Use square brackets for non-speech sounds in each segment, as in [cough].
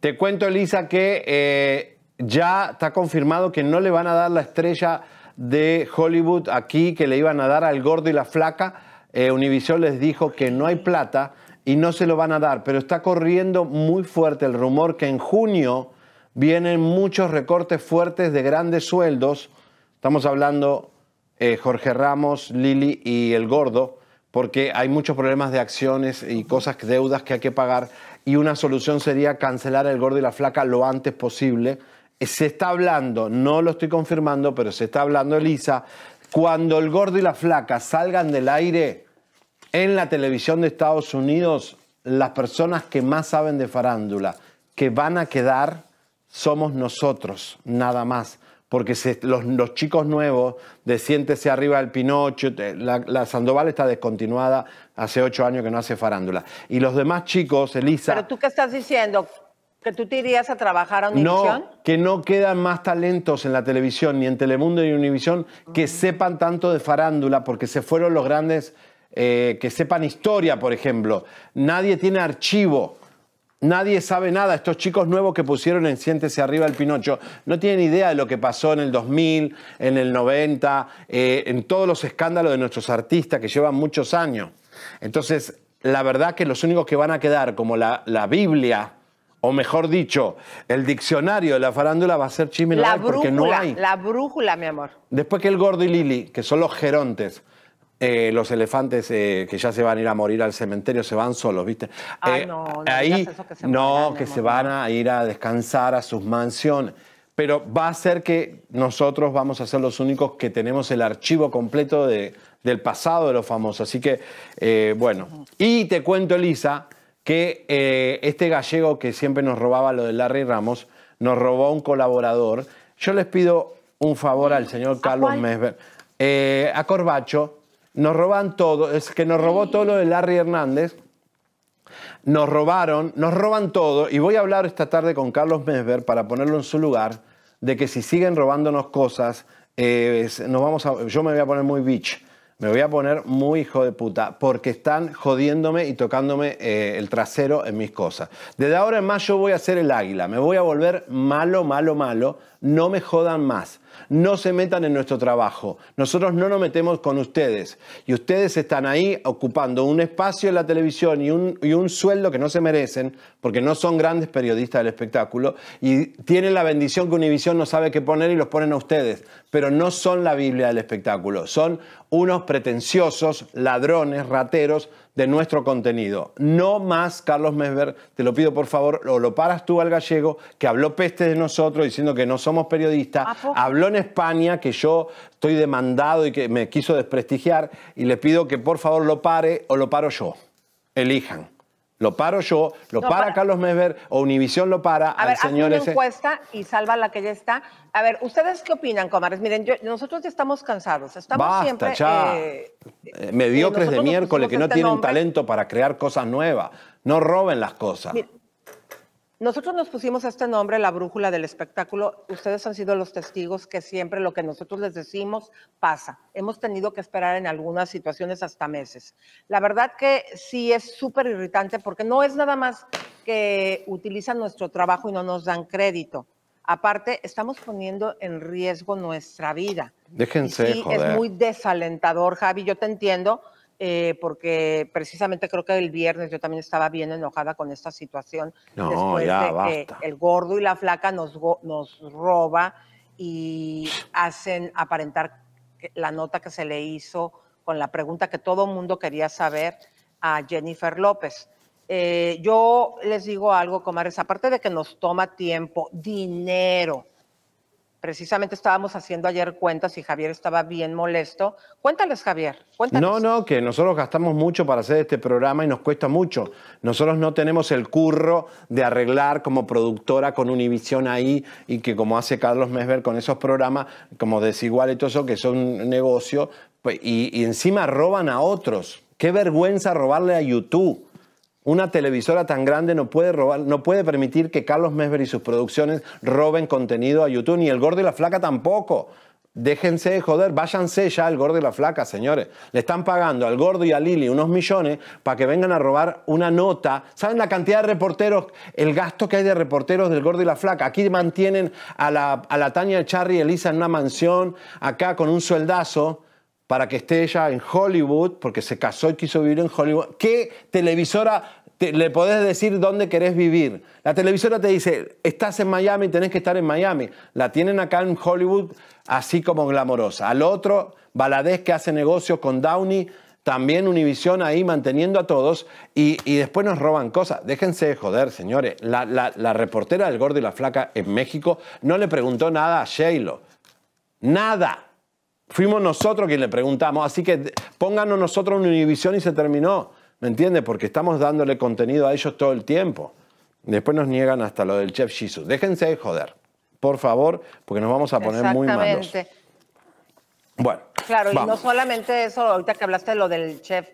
Te cuento, Elisa, que eh, ya está confirmado que no le van a dar la estrella de Hollywood aquí, que le iban a dar al gordo y la flaca. Eh, Univision les dijo que no hay plata y no se lo van a dar, pero está corriendo muy fuerte el rumor que en junio vienen muchos recortes fuertes de grandes sueldos. Estamos hablando eh, Jorge Ramos, Lili y el gordo porque hay muchos problemas de acciones y cosas, deudas que hay que pagar, y una solución sería cancelar el gordo y la flaca lo antes posible. Eh, se está hablando, no lo estoy confirmando, pero se está hablando, Elisa, cuando el gordo y la flaca salgan del aire en la televisión de Estados Unidos, las personas que más saben de farándula, que van a quedar, somos nosotros, nada más porque los, chicos nuevos de Siéntese arriba del Pinocho, la, Sandoval está descontinuada, hace ocho años que no hace farándula. Y los demás chicos, Elisa... Pero tú qué estás diciendo, ¿Que tú te irías a trabajar a Univisión? No, que no quedan más talentos en la televisión, ni en Telemundo ni en Univisión, que mm. sepan tanto de farándula, porque se fueron los grandes eh, que sepan historia, por ejemplo. Nadie tiene archivo. Nadie sabe nada. Estos chicos nuevos que pusieron en Siéntese arriba el Pinocho no tienen idea de lo que pasó en el 2000, en el 90, eh, en todos los escándalos de nuestros artistas que llevan muchos años. Entonces, la verdad que los únicos que van a quedar como la, la Biblia, o mejor dicho, el diccionario de la farándula va a ser Chimeno porque no hay. La brújula, mi amor. Después que el Gordo y Lili, que son los gerontes, eh, los elefantes eh, que ya se van a ir a morir al cementerio se van solos, ¿viste? Ah, eh, no, no, ahí, no, que se van a ir a descansar a sus mansiones. Pero va a ser que nosotros vamos a ser los únicos que tenemos el archivo completo de, del pasado de los famosos. Así que, bueno. Y te cuento, Elisa, que este gallego que siempre nos robaba lo de Larry Ramos, nos robó un colaborador. Yo les pido un favor al señor Carlos Mesber, a Corbacho nos roban todo, es que nos robó todo lo de Larry Hernández, nos robaron, nos roban todo, y voy a hablar esta tarde con Carlos Mesver para ponerlo en su lugar, de que si siguen robándonos cosas, eh, nos vamos a, yo me voy a poner muy bitch, me voy a poner muy hijo de puta, porque están jodiéndome y tocándome eh, el trasero en mis cosas. Desde ahora en más yo voy a ser el águila, me voy a volver malo, malo, malo, no me jodan más, no se metan en nuestro trabajo, nosotros no nos metemos con ustedes y ustedes están ahí ocupando un espacio en la televisión y un, sueldo que no se merecen porque no son grandes periodistas del espectáculo y tienen la bendición que Univisión no sabe qué poner y los ponen a ustedes, pero no son la Biblia del espectáculo, son unos pretenciosos, ladrones, rateros, de nuestro contenido. No más, Carlos Mesver, te lo pido por favor, o lo paras tú al gallego, que habló peste de nosotros diciendo que no somos periodistas, habló en España, que yo estoy demandado y que me quiso desprestigiar, y le pido que por favor lo pare o lo paro yo. Elijan. Lo paro yo, lo para, Carlos Mesver o Univisión lo para. A al ver, señor una encuesta y salva la que ya está. A ver, ¿ustedes qué opinan, Comares? Miren, nosotros ya estamos cansados. Estamos Basta, siempre. Eh, eh, mediocres de miércoles que no este tienen talento para crear cosas nuevas. No roben las cosas. Nosotros nos pusimos este nombre, la brújula del espectáculo. Ustedes han sido los testigos que siempre lo que nosotros les decimos pasa. Hemos tenido que esperar en algunas situaciones hasta meses. La verdad que sí es súper irritante porque no es nada más que utilizan nuestro trabajo y no nos dan crédito. Aparte, estamos poniendo en riesgo nuestra vida. Déjense. es muy desalentador, Javi, yo te entiendo eh, porque precisamente creo que el viernes yo también estaba bien enojada con esta situación. No, después de que el gordo y la flaca nos, nos roba y hacen aparentar la nota que se le hizo con la pregunta que todo mundo quería saber a Jennifer López. Eh, yo les digo algo, Comares, aparte de que nos toma tiempo, dinero, precisamente estábamos haciendo ayer cuentas y Javier estaba bien molesto. Cuéntales, Javier. No, no, que nosotros gastamos mucho para hacer este programa y nos cuesta mucho. Nosotros no tenemos el curro de arreglar como productora con Univisión ahí y que como hace Carlos Mesver con esos programas como Desigual y todo eso, que son negocio, pues, y encima roban a otros. Qué vergüenza robarle a YouTube una televisora tan grande no puede, robar, no puede permitir que Carlos Mesver y sus producciones roben contenido a YouTube, ni el gordo y la flaca tampoco. Déjense de joder, váyanse ya El gordo y la flaca, señores. Le están pagando al gordo y a Lili unos millones para que vengan a robar una nota. ¿Saben la cantidad de reporteros, el gasto que hay de reporteros del gordo y la flaca? Aquí mantienen a la, a la Tania Charry y Elisa en una mansión, acá con un sueldazo, para que esté ella en Hollywood, porque se casó y quiso vivir en Hollywood. ¿Qué televisora le podés decir dónde querés vivir. La televisora te dice, estás en Miami, tenés que estar en Miami. La tienen acá en Hollywood así como glamorosa. Al otro, baladez que hace negocios con Downey, también Univision ahí manteniendo a todos y, después nos roban cosas. Déjense de joder, señores. La, reportera del Gordo y la Flaca en México no le preguntó nada a Sheilo. Nada. Fuimos nosotros quienes le preguntamos. Así que pónganos nosotros en Univision y se terminó. ¿Me entiende? Porque estamos dándole contenido a ellos todo el tiempo. Después nos niegan hasta lo del chef Jesus. Déjense joder, por favor, porque nos vamos a poner muy malos. Bueno. Claro, y no solamente eso, ahorita que hablaste de lo del chef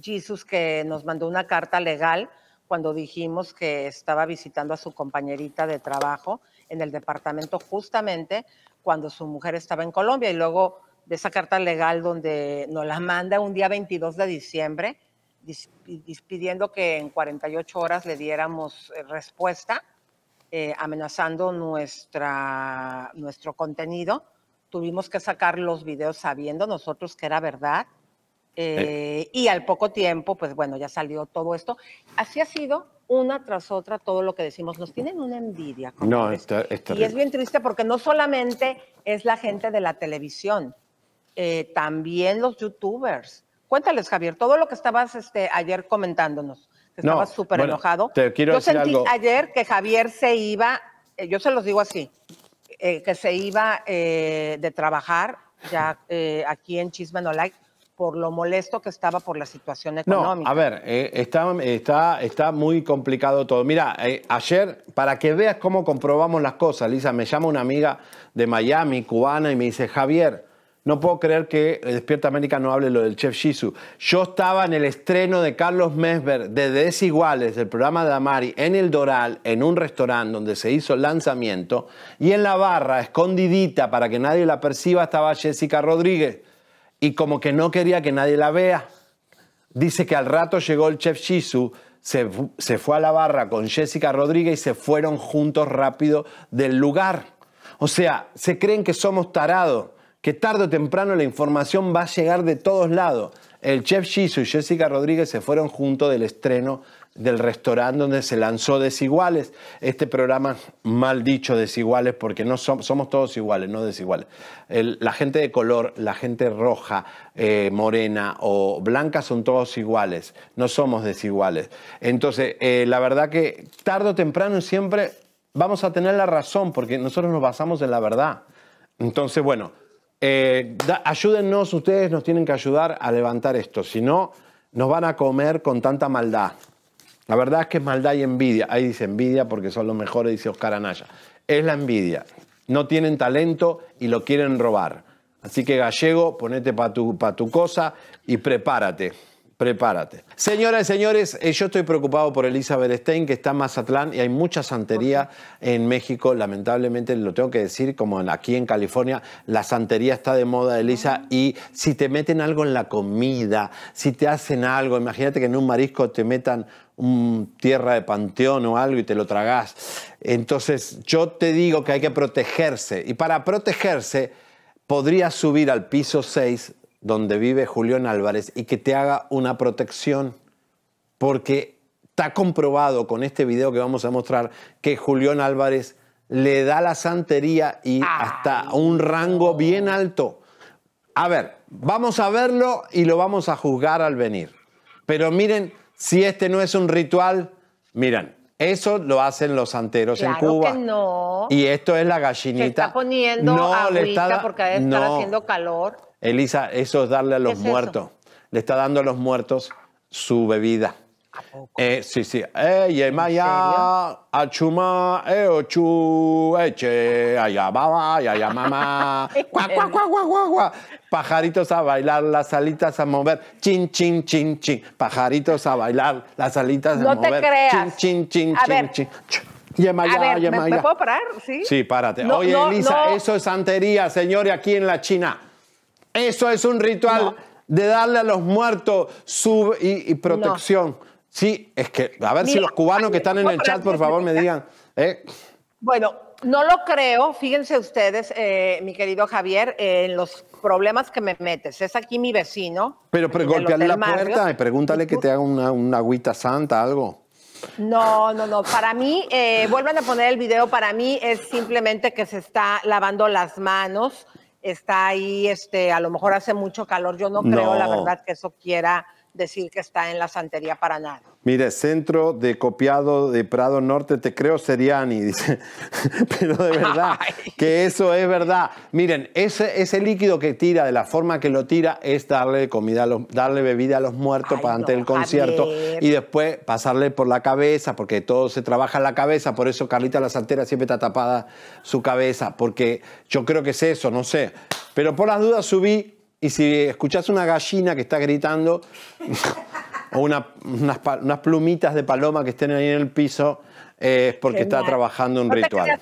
Jesus que nos mandó una carta legal cuando dijimos que estaba visitando a su compañerita de trabajo en el departamento justamente cuando su mujer estaba en Colombia y luego de esa carta legal donde nos la manda un día 22 de diciembre, dispidiendo que en 48 horas le diéramos eh, respuesta, eh, amenazando nuestra, nuestro contenido. Tuvimos que sacar los videos sabiendo nosotros que era verdad. Eh, y al poco tiempo, pues bueno, ya salió todo esto. Así ha sido una tras otra todo lo que decimos. Nos tienen una envidia. y es bien triste porque no solamente es la gente de la televisión, también los youtubers, Cuéntales, Javier, todo lo que estabas este, ayer comentándonos. estabas súper enojado. Te quiero yo sentí ayer que Javier se iba, eh, yo se los digo así, eh, que se iba eh, de trabajar ya aquí en Chisme No por lo molesto que estaba por la situación económica. No, a ver, está, está, está muy complicado todo. Mira, ayer, para que veas cómo comprobamos las cosas, Lisa, me llama una amiga de Miami, cubana, y me dice, Javier, no puedo creer que Despierta América no hable lo del Chef Shizu. Yo estaba en el estreno de Carlos Mesber de Desiguales, del programa de Amari, en el Doral, en un restaurante donde se hizo el lanzamiento, y en la barra, escondidita para que nadie la perciba, estaba Jessica Rodríguez. Y como que no quería que nadie la vea. Dice que al rato llegó el Chef Shizu, se, se fue a la barra con Jessica Rodríguez y se fueron juntos rápido del lugar. O sea, se creen que somos tarados que tarde o temprano la información va a llegar de todos lados. El chef Shizu y Jessica Rodríguez se fueron junto del estreno del restaurante donde se lanzó Desiguales, este programa mal dicho Desiguales porque no somos, todos iguales, no desiguales. la gente de color, la gente roja, eh, morena o blanca son todos iguales, no somos desiguales. Entonces, eh, la verdad que tarde o temprano siempre vamos a tener la razón porque nosotros nos basamos en la verdad. Entonces, bueno, eh, ayúdennos, ustedes nos tienen que ayudar a levantar esto, si no, nos van a comer con tanta maldad. La verdad es que es maldad y envidia. Ahí dice envidia porque son los mejores, dice Oscar Anaya. Es la envidia. No tienen talento y lo quieren robar. Así que gallego, ponete para tu, pa tu cosa y prepárate prepárate. Señoras y señores, eh, yo estoy preocupado por Elizabeth Stein, que está en Mazatlán y hay mucha santería en México. Lamentablemente, lo tengo que decir, como aquí en California, la santería está de moda, Elisa, y si te meten algo en la comida, si te hacen algo, imagínate que en un marisco te metan un tierra de panteón o algo y te lo tragás. Entonces, yo te digo que hay que protegerse. Y para protegerse, podrías subir al piso 6 donde vive Julián Álvarez y que te haga una protección. Porque está comprobado con este video que vamos a mostrar que Julián Álvarez le da la santería y hasta un rango bien alto. A ver, vamos a verlo y lo vamos a juzgar al venir. Pero miren, si este no es un ritual, miren, eso lo hacen los santeros en Cuba. no. Y esto es la gallinita. está poniendo no le está, haciendo calor. Elisa, eso es darle a los muertos. Le está dando a los muertos su bebida. Eh, sí, sí. Eh, maya, achuma, eochu, eche, allá baba, allá mamá. [laughs] Cuá, cuá, cuá, cuá, Pajaritos a bailar, las alitas a mover. Chin, chin, chin, chin. Pajaritos a bailar, las alitas a mover. No te creas. Chin, chin, chin, chin, chin. Yemaya, ¿me, puedo parar? Sí, sí párate. Oye, Elisa, eso es santería, señores, aquí en la China. Eso es un ritual de darle a los muertos su y, protección. Sí, es que, a ver si los cubanos que están en el chat, por favor, me digan. ¿eh? Bueno, no lo creo, fíjense ustedes, eh, mi querido Javier, en los problemas que me metes. Es aquí mi vecino. Pero, pero golpearle la puerta y pregúntale que te haga una, agüita santa, algo. No, no, no. Para mí, eh, vuelvan a poner el video, para mí es simplemente que se está lavando las manos está ahí, este, a lo mejor hace mucho calor, yo no creo, la verdad, que eso quiera decir que está en la santería para nada. Mire, centro de copiado de Prado Norte, te creo Seriani, [laughs] dice. Pero de verdad, [laughs] que eso es verdad. Miren, ese, ese líquido que tira, de la forma que lo tira, es darle comida, darle bebida a los muertos para antes del el concierto y después pasarle por la cabeza, porque todo se trabaja en la cabeza, por eso Carlita la Santera siempre está tapada su cabeza, porque yo creo que es eso, no sé. Pero por las dudas subí y si escuchás una gallina que está gritando... [laughs] unas, plumitas de paloma que estén ahí en el piso, es porque está trabajando un ritual.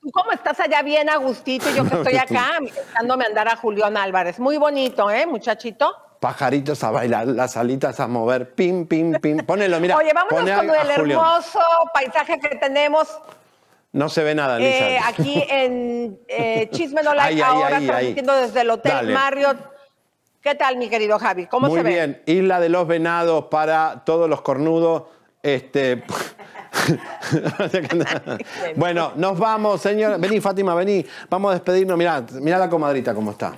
¿Tú cómo estás allá bien, Agustito? Yo que [laughs] estoy acá, dándome andar a Julián Álvarez. Muy bonito, ¿eh, muchachito? Pajaritos a bailar, las alitas a mover, pim, pim, pim. Ponelo, mira. Oye, vámonos con el hermoso paisaje que tenemos. No se ve nada, Lisa. Eh, aquí en eh, [laughs] Chisme No ahora transmitiendo desde el Hotel Marriott. ¿Qué tal, mi querido Javi? ¿Cómo se ve? Muy bien. Isla de los Venados para todos los cornudos. Este. [laughs] bueno, nos vamos, señor. Vení, Fátima, vení. Vamos a despedirnos. Mirá, mirá la comadrita cómo está.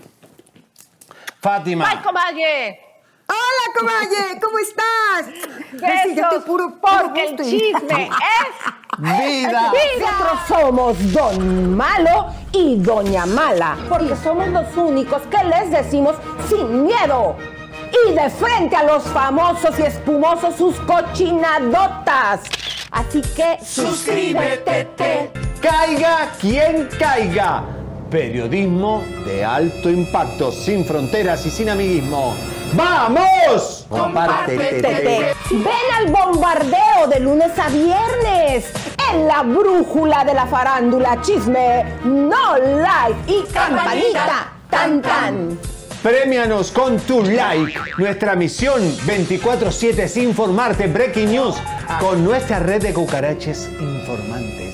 Fátima. ¡Ay, comadre! ¡Hola, comadre! ¿Cómo estás? ¡Qué porque el chisme [laughs] es vida. Nosotros somos Don Malo y Doña Mala, porque somos los únicos que les decimos sin miedo y de frente a los famosos y espumosos sus cochinadotas. Así que suscríbete. Caiga quien caiga. Periodismo de alto impacto, sin fronteras y sin amiguismo. ¡Vamos! Compártete. Ven al bombardeo de lunes a viernes la brújula de la farándula, chisme, no like y campanita, tan tan. Premianos con tu like. Nuestra misión 24-7 es informarte Breaking News con nuestra red de cucaraches informantes.